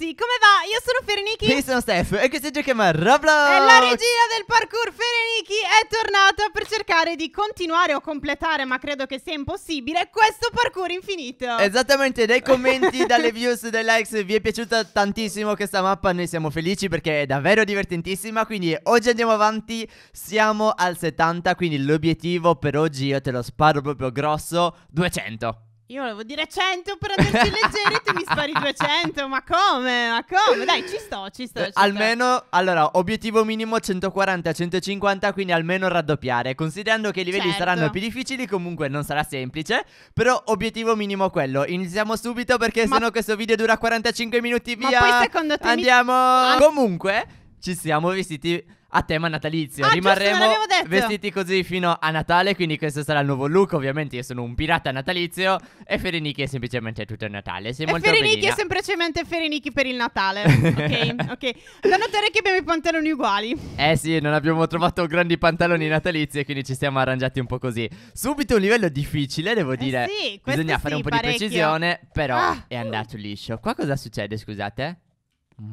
ragazzi, come va? Io sono Ferenichi. Io sono Steph e questo è giochiamo a Roblox. E la regina del parkour Ferenichi è tornata per cercare di continuare o completare, ma credo che sia impossibile, questo parkour infinito. Esattamente, dai commenti, dalle views, dai likes, vi è piaciuta tantissimo questa mappa, noi siamo felici perché è davvero divertentissima, quindi oggi andiamo avanti, siamo al 70, quindi l'obiettivo per oggi io te lo sparo proprio grosso, 200. Io volevo dire 100 per andarci leggeri e tu mi spari 200, ma come? Ma come? Dai, ci sto, ci sto. Ci almeno, sto. allora, obiettivo minimo 140 150, quindi almeno raddoppiare. Considerando che i livelli certo. saranno più difficili, comunque non sarà semplice, però obiettivo minimo quello. Iniziamo subito perché ma... sennò questo video dura 45 minuti, via. Ma poi secondo te Andiamo. Mi... Comunque, ci siamo vestiti a tema natalizio. Ah, Rimarremo giusto, vestiti così fino a Natale, quindi questo sarà il nuovo look. Ovviamente io sono un pirata natalizio e Ferenichi è semplicemente tutto il Natale. Sei e Ferenicchi è semplicemente Ferenichi per il Natale. ok, ok. Da notare che abbiamo i pantaloni uguali. Eh sì, non abbiamo trovato grandi pantaloni natalizi e quindi ci siamo arrangiati un po' così. Subito un livello difficile, devo eh dire. Eh sì, Bisogna fare sì, un po' parecchio. di precisione, però ah. è andato liscio. Qua cosa succede, scusate?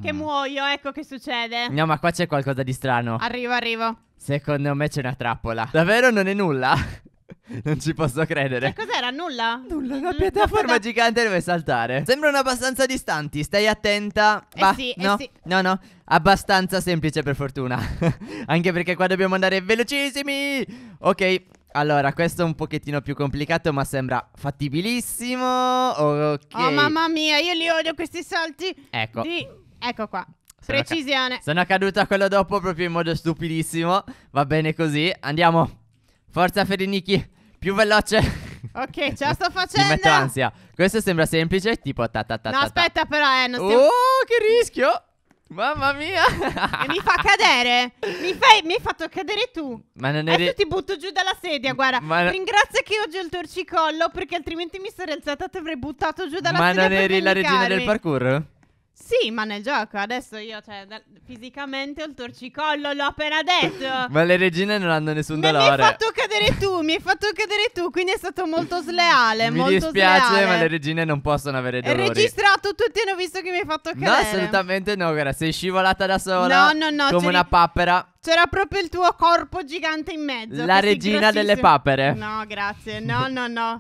Che mm. muoio, ecco che succede. No, ma qua c'è qualcosa di strano. Arrivo, arrivo. Secondo me c'è una trappola. Davvero non è nulla? Non ci posso credere. Che cioè, cos'era? Nulla? Nulla, una mm, piattaforma da... gigante dove saltare. Sembrano abbastanza distanti, stai attenta. Eh sì, eh no, eh sì. No, no, abbastanza semplice per fortuna. Anche perché qua dobbiamo andare velocissimi. Ok, allora, questo è un pochettino più complicato, ma sembra fattibilissimo. Ok. Oh, mamma mia, io li odio questi salti. Ecco. Di... Ecco qua. Sono Precisione. Ca- sono caduta quello dopo proprio in modo stupidissimo. Va bene così. Andiamo. Forza Federici, più veloce. Ok, ce la sto facendo. Mi metto ansia. Questo sembra semplice, tipo ta ta ta. No, ta, aspetta ta. però, eh, non stiamo... Oh, che rischio! Mamma mia! E mi fa cadere. Mi, fai, mi hai fatto cadere tu. Ma non eri... Adesso ti butto giù dalla sedia, guarda. Ma... Ringrazia che oggi ho il torcicollo perché altrimenti mi sarei alzata e ti avrei buttato giù dalla Ma sedia. Ma non eri la regina del parkour? Sì, ma nel gioco adesso io, cioè, da- fisicamente ho il torcicollo, l'ho appena detto. ma le regine non hanno nessun dolore. Ma Mi hai fatto cadere tu, mi hai fatto cadere tu, quindi è stato molto sleale. Mi molto dispiace, sleale. ma le regine non possono avere È dolori. registrato, tutti hanno visto che mi hai fatto cadere. No, assolutamente no, guarda, sei scivolata da sola. No, no, no, Come una papera. C'era proprio il tuo corpo gigante in mezzo. La regina delle papere. No, grazie. No, no, no.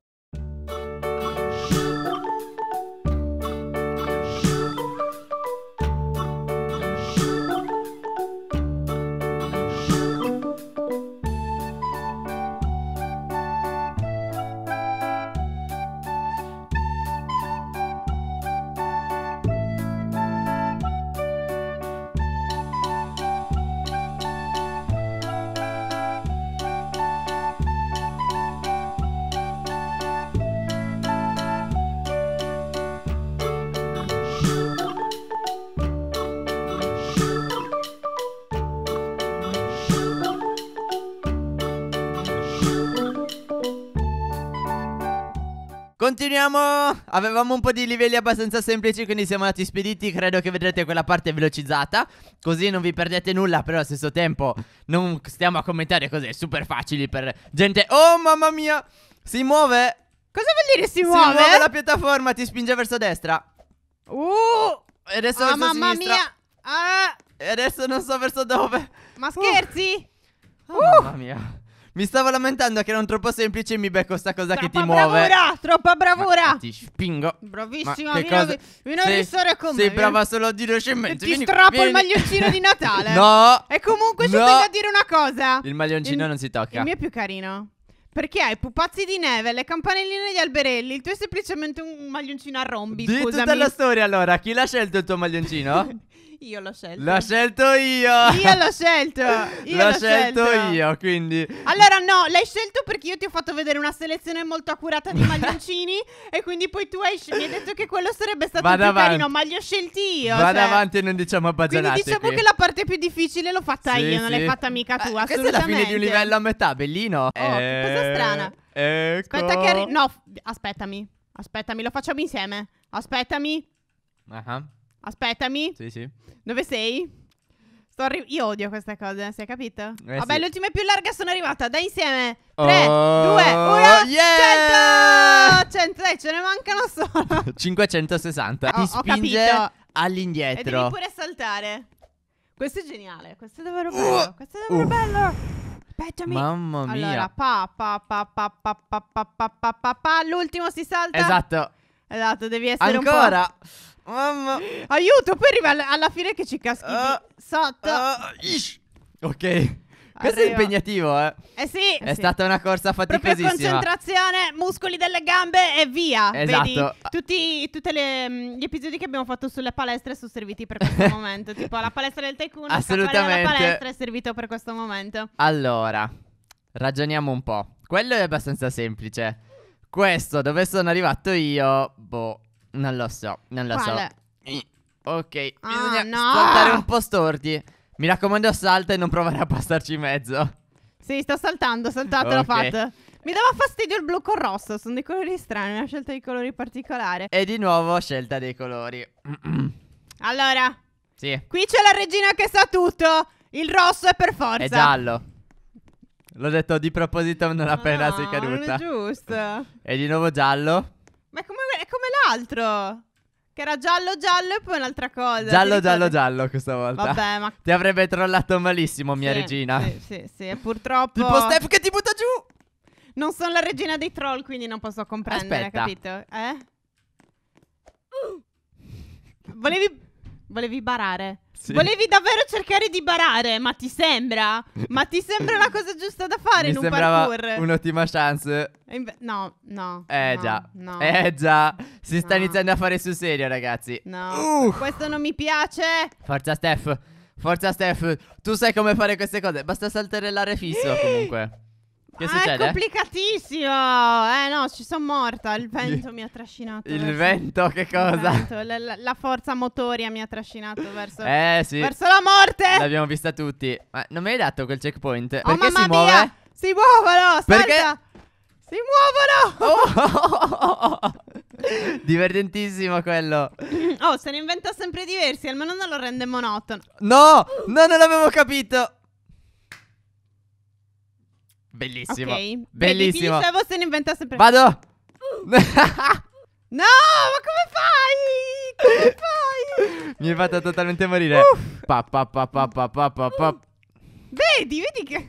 Continuiamo Avevamo un po' di livelli abbastanza semplici Quindi siamo andati spediti Credo che vedrete quella parte velocizzata Così non vi perdete nulla Però allo stesso tempo Non stiamo a commentare cose super facili Per gente Oh mamma mia Si muove Cosa vuol dire si muove? Si muove la piattaforma Ti spinge verso destra Uh E adesso oh, verso mamma sinistra. mia ah. E adesso non so verso dove Ma scherzi? Uh. Oh, uh. Mamma mia mi stavo lamentando che non troppo semplice e mi becco sta cosa troppa che ti muove. Troppa bravura, troppa bravura. Ti spingo. Bravissima, vieni, cosa... vieni a rissare con sei me. Sei eh. brava solo a dire scemenze. Ti vieni, strappo vieni. il maglioncino di Natale. no. E comunque ci no. tengo a dire una cosa. Il maglioncino il, non si tocca. Il mio è più carino. Perché hai pupazzi di neve, le campanelline degli alberelli. Il tuo è semplicemente un maglioncino a rombi. Di scusami. tutta la storia, allora. Chi l'ha scelto il tuo maglioncino? Io l'ho scelto. L'ho scelto io. Io l'ho scelto. Io l'ho, l'ho scelto, scelto io, quindi. Allora no, l'hai scelto perché io ti ho fatto vedere una selezione molto accurata di maglioncini e quindi poi tu hai, mi hai detto che quello sarebbe stato Vado più avanti. carino, ma li ho scelti io. Vado cioè. avanti e non diciamo baggianate. Quindi diciamo qui. che la parte più difficile l'ho fatta sì, io, non l'hai fatta mica eh, tu, eh, assolutamente. Questa è la fine di un livello a metà, bellino. Oh, eh, cosa strana. Ecco. Aspetta che arri- No, aspettami. Aspettami, lo facciamo insieme. Aspettami. Ah. Uh-huh. Aspettami. Sì, sì. Dove sei? Arri- io odio queste cose, si è capito? Eh, Vabbè, sì. l'ultima è più larga sono arrivata. Dai insieme. 3, 2, 1. Yeah! 100! 100! Dai, ce ne mancano solo. 560. Ti oh, spinge all'indietro. E devi pure saltare. Questo è geniale. Questo è davvero bello. Uh, questo è davvero uh. bello. Aspettami. Mamma mia. Allora, pa, pa, pa, pa, pa, pa, pa, pa, pa, pa, pa. L'ultimo si salta. Esatto. Esatto, devi essere Ancora. un po'... Ancora. Mamma. Aiuto, poi arriva alla fine che ci caschi uh, sotto. Uh, ok. Questo Arrivo. è impegnativo, eh. Eh sì. È eh sì. stata una corsa faticosissima. Proprio concentrazione, muscoli delle gambe e via. Esatto. Vedi, tutti le, mm, gli episodi che abbiamo fatto sulle palestre sono serviti per questo momento. Tipo la palestra del tycoon, Assolutamente. la palestra è servito per questo momento. Allora, ragioniamo un po'. Quello è abbastanza semplice. Questo, dove sono arrivato io, boh, non lo so, non lo Quale? so. Ok, ah, bisogna no. saltare un po' storti. Mi raccomando, salta e non provare a passarci in mezzo. Sì, sto saltando, saltatelo, okay. Fat. Mi dava fastidio il blu col rosso, sono dei colori strani, una scelta di colori particolare. E di nuovo scelta dei colori. Allora, sì. qui c'è la regina che sa tutto, il rosso è per forza. È giallo. L'ho detto di proposito non appena no, sei caduta. Non è giusto. E di nuovo giallo. Ma è come, è come l'altro. Che era giallo giallo e poi un'altra cosa. Giallo giallo giallo questa volta. Vabbè, ma ti avrebbe trollato malissimo, sì, mia regina. Sì, sì, sì, e purtroppo Tipo Steph che ti eh, butta giù. Non sono la regina dei troll, quindi non posso comprendere, Aspetta. capito? Eh? Volevi Volevi barare? Sì. Volevi davvero cercare di barare, ma ti sembra? Ma ti sembra la cosa giusta da fare Mi in un parkour? un'ottima chance. Inve- no, no. Eh no, già. No. Eh già. Si sta no. iniziando a fare sul serio, ragazzi. No. Uh. Questo non mi piace. Forza Steph. Forza Steph. Tu sai come fare queste cose. Basta saltare l'area fisso comunque. Che ah, succede? È complicatissimo. Eh no, ci sono morta. Il vento mi ha trascinato. Il verso... vento che cosa? Vento, la, la, forza motoria mi ha trascinato verso Eh sì. Verso la morte. L'abbiamo vista tutti. Ma non mi hai dato quel checkpoint? Oh, Perché si muove? Mia. Si muovono! Salta. Perché? Si muovono! Oh. Divertentissimo quello. Oh, se ne inventa sempre diversi, almeno non lo rende monotono. No! No, non l'avevo capito. Bellissimo. Ok. Bellissimo. Perché se ne inventa sempre. Vado. no, ma come fai? Come fai? Mi hai fatto totalmente morire. Pa, pa, pa, pa, pa, pa, pa, pa. Vedi, vedi che.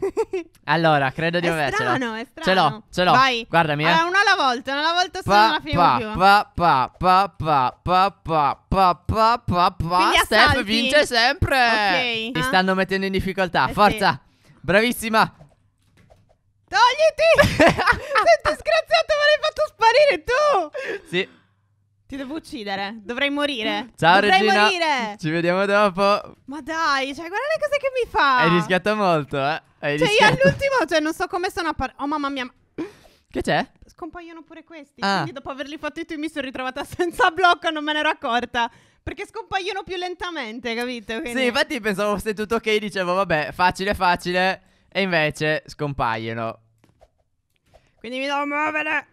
allora, credo di avercela. Strano, è strano. Ce l'ho, ce l'ho. Vai. Guardami. Eh. Allora, una alla volta, una alla volta solo pa, non la finiamo più. Pa, pa, pa, pa, pa, pa, pa, pa, pa, pa. Steph vince sempre. Ok. Ti stanno mettendo in difficoltà. Forza. Bravissima. Togliti! Sei disgraziato, me l'hai fatto sparire tu! Sì. Ti devo uccidere, dovrei morire. Ciao dovrei Regina. morire. Ci vediamo dopo. Ma dai, cioè, guarda le cose che mi fa. Hai rischiato molto, eh. Hai cioè, rischiato. io all'ultimo, cioè, non so come sono a par- Oh, mamma mia. Che c'è? Scompaiono pure questi. Ah. Quindi, dopo averli fatti tu, mi sono ritrovata senza blocco, non me ne ero accorta. Perché scompaiono più lentamente, capito? Quindi... Sì, infatti pensavo fosse tutto ok, dicevo, vabbè, facile, facile. E invece scompaiono. Quindi mi devo muovere.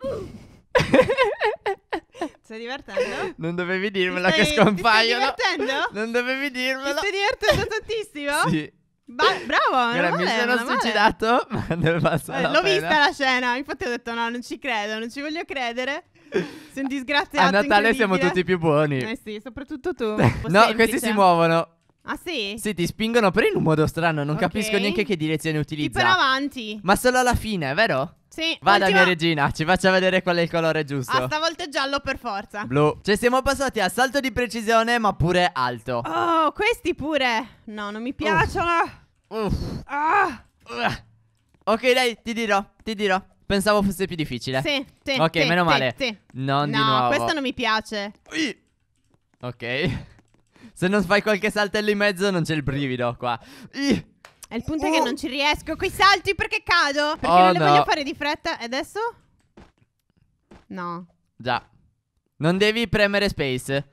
stai divertendo? Non dovevi dirmelo che scompaiono. Ti stai divertendo? Non dovevi dirmelo. Ti stai divertendo tantissimo? sì. Ba bravo, Guarda, mi male, sono suicidato, male. ma ne passa L'ho vista la scena, infatti ho detto no, non ci credo, non ci voglio credere. Sono disgraziato. A Natale siamo tutti più buoni. Eh sì, soprattutto tu. no, questi si muovono. Ah sì? Sì, ti spingono però in un modo strano, non okay. capisco neanche che direzione utilizza. Tipo in avanti. Ma solo alla fine, vero? Sì. Vada Ultima... mia regina, ci faccia vedere qual è il colore giusto. Ah, stavolta è giallo per forza. Blu. Cioè siamo passati a salto di precisione, ma pure alto. Oh, questi pure. No, non mi piacciono. Uff. Uff. Ah. Uff. Ok, dai, ti dirò, ti dirò. Pensavo fosse più difficile. Sì, sì. Ok, sì, meno male. Sì, sì. Non no, di nuovo. No, questo non mi piace. Ui. Ok. Se non fai qualche saltello in mezzo non c'è il brivido qua. Ih. E il punto è che non ci riesco Quei salti perché cado Perché oh, non li no. voglio fare di fretta E adesso? No Già Non devi premere space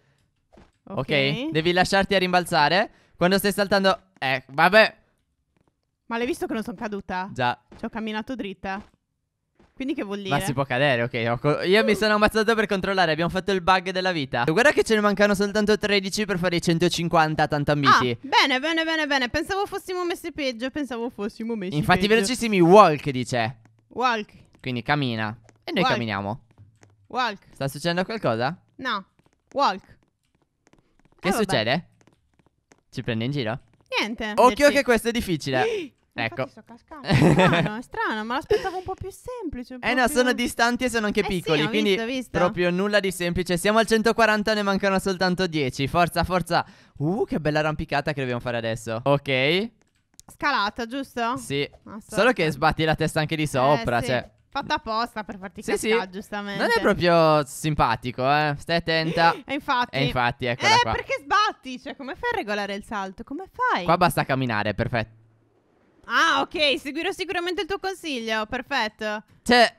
Ok, Devi lasciarti a rimbalzare Quando stai saltando Eh vabbè Ma l'hai visto che non sono caduta? Già Ci ho camminato dritta quindi che vuol dire? Ma si può cadere, ok. Io mi sono ammazzato per controllare, abbiamo fatto il bug della vita. Guarda che ce ne mancano soltanto 13 per fare i 150 tanto ambiti. Ah, bene, bene, bene, bene. Pensavo fossimo messi peggio, pensavo fossimo messi peggio. Infatti velocissimi walk dice. Walk. Quindi cammina. E noi walk. camminiamo. Walk. Sta succedendo qualcosa? No. Walk. Che eh, succede? Ci prende in giro? Niente. Occhio che questo è difficile. Ecco. Sto cascando. Strano, strano, ma l'aspettavo un po' più semplice. Eh no, più... sono distanti e sono anche eh piccoli, sì, quindi visto, visto. proprio nulla di semplice. Siamo al 140, ne mancano soltanto 10. Forza, forza. Uh, che bella arrampicata che dobbiamo fare adesso. Ok. Scalata, giusto? Sì. Solo che sbatti la testa anche di sopra, eh, sì. cioè Fatta apposta per farti sì, cascare, sì. giustamente. Non è proprio simpatico, eh. Stai attenta. e infatti. E infatti, eccola eh, qua. perché sbatti? Cioè, come fai a regolare il salto? Come fai? Qua basta camminare, perfetto. Ah, ok, seguirò sicuramente il tuo consiglio, perfetto. Cioè,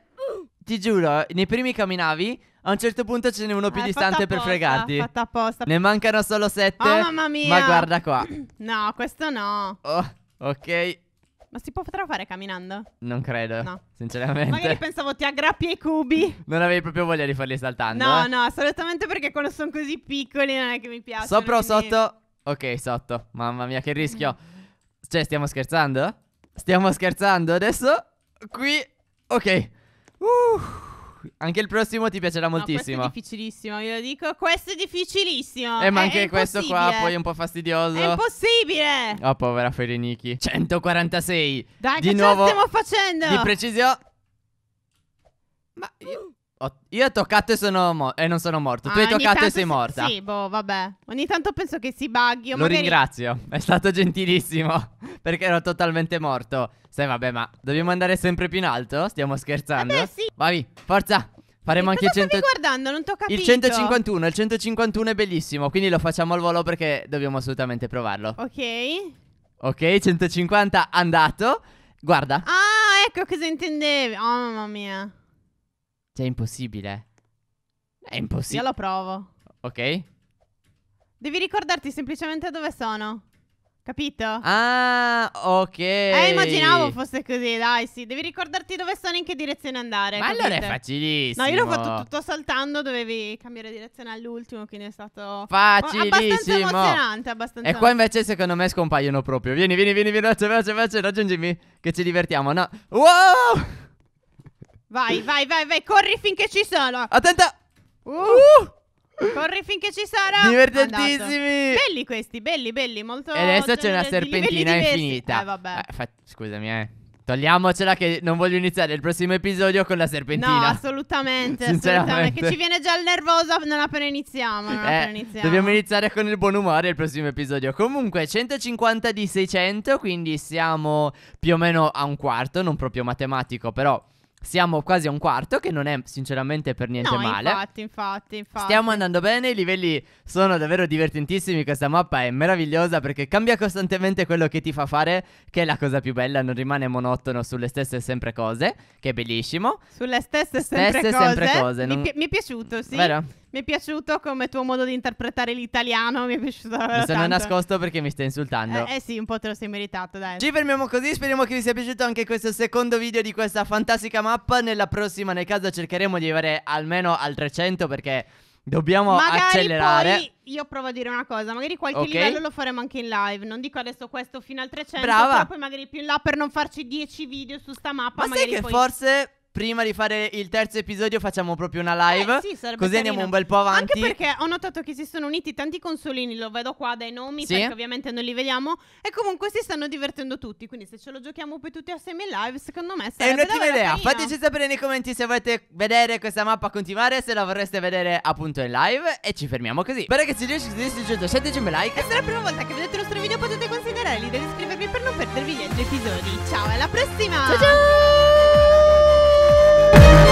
ti giuro, nei primi camminavi, a un certo punto ce n'è uno eh, più eh, distante apposta, per fregarti. Fatta apposta. Ne mancano solo sette. Oh, mamma mia. Ma guarda qua. No, questo no. Oh, ok. Ma si potrà fare camminando? Non credo. No. Sinceramente. Magari pensavo ti aggrappi ai cubi. Non avevi proprio voglia di farli saltando. No, eh? no, assolutamente perché quando sono così piccoli non è che mi piace. Sopra o quindi... sotto? Ok, sotto. Mamma mia, che rischio. Cioè, stiamo scherzando? Stiamo scherzando adesso? Qui, ok. Uh, anche il prossimo ti piacerà no, moltissimo. Questo è difficilissimo, io lo dico. Questo è difficilissimo. Eh, ma anche è questo qua poi è un po' fastidioso. È impossibile. Oh, povera Fereniki. 146. Dai, di che nuovo, ce la stiamo facendo? Di precisione. Ma io... Ho- io ho toccato e, sono mo- e non sono morto. tu Ah, hai toccato e sei si- morta. Sì, boh, vabbè. Ogni tanto penso che si bughi. Lo magari... ringrazio, è stato gentilissimo. Perché ero totalmente morto. Sai, vabbè, ma dobbiamo andare sempre più in alto? Stiamo scherzando? Vabbè, sì. Vai, forza. Faremo anche il Cosa 100. stavi guardando? Non tocca ho Il 151, il 151 è bellissimo, quindi lo facciamo al volo perché dobbiamo assolutamente provarlo. Ok. Ok, 150 andato. Guarda. Ah, ecco cosa intendevi. Oh, mamma mia. Cioè, è impossibile. È impossibile. Io lo provo. Ok. Devi ricordarti semplicemente dove sono. Capito? Ah, ok. Eh, immaginavo fosse così, dai, sì. Devi ricordarti dove sono e in che direzione andare. Ma capite? allora è facilissimo. No, io l'ho fatto tutto saltando, dovevi cambiare direzione all'ultimo, quindi è stato... Facilissimo. Abbastanza emozionante, abbastanza... E qua invece secondo me scompaiono proprio. Vieni, vieni, vieni, veloce, veloce, veloce, raggiungimi, che ci divertiamo, no? Wow! Vai, vai, vai, vai, corri finché ci sono. Attenta. Uh. uh. Corri finché ci sarà. Divertentissimi. Andato. Belli questi, belli, belli, molto. E adesso c'è una serpentina infinita. Eh, vabbè. Eh, fa... Scusami, eh. Togliamocela che non voglio iniziare il prossimo episodio con la serpentina. No, assolutamente. assolutamente. Che ci viene già il nervoso non appena iniziamo. Non eh, appena iniziamo. Dobbiamo iniziare con il buon umore il prossimo episodio. Comunque, 150 di 600, quindi siamo più o meno a un quarto, non proprio matematico, però siamo quasi a un quarto, che non è sinceramente per niente no, male. Infatti, infatti, infatti. Stiamo andando bene, i livelli sono davvero divertentissimi. Questa mappa è meravigliosa perché cambia costantemente quello che ti fa fare, che è la cosa più bella. Non rimane monotono sulle stesse sempre cose, che è bellissimo. Sulle stesse sempre stesse cose. Sempre cose non... mi, pi- mi è piaciuto, sì. Vero? Mi è piaciuto come tuo modo di interpretare l'italiano. Mi è piaciuto. Mi sono tanto. nascosto perché mi stai insultando. Eh, eh, sì, un po' te lo sei meritato, dai. Ci fermiamo così. Speriamo che vi sia piaciuto anche questo secondo video di questa fantastica mappa. Nella prossima, nel caso, cercheremo di avere almeno al 300 perché. Dobbiamo magari accelerare. Poi io provo a dire una cosa, magari qualche okay. livello lo faremo anche in live. Non dico adesso questo fino al 300, Brava. però poi magari più in là per non farci 10 video su sta mappa. Ma sai che poi... forse prima di fare il terzo episodio facciamo proprio una live. Eh, sì, così carino. andiamo un bel po' avanti. Anche perché ho notato che si sono uniti tanti consolini, lo vedo qua dai nomi, sì. perché ovviamente non li vediamo. E comunque si stanno divertendo tutti. Quindi se ce lo giochiamo poi tutti assieme in live, secondo me sarebbe È un'ottima idea. Carino. Fateci sapere nei commenti se volete vedere questa mappa continuare, se la vorreste vedere appunto in live. E ci fermiamo così. Però che se riesci, se riesci, lasciateci un bel like. E se è la prima volta che vedete il nostro video potete considerare di iscrivervi per non perdervi gli altri episodi. Ciao, alla prossima! Ciao ciao! Thank you.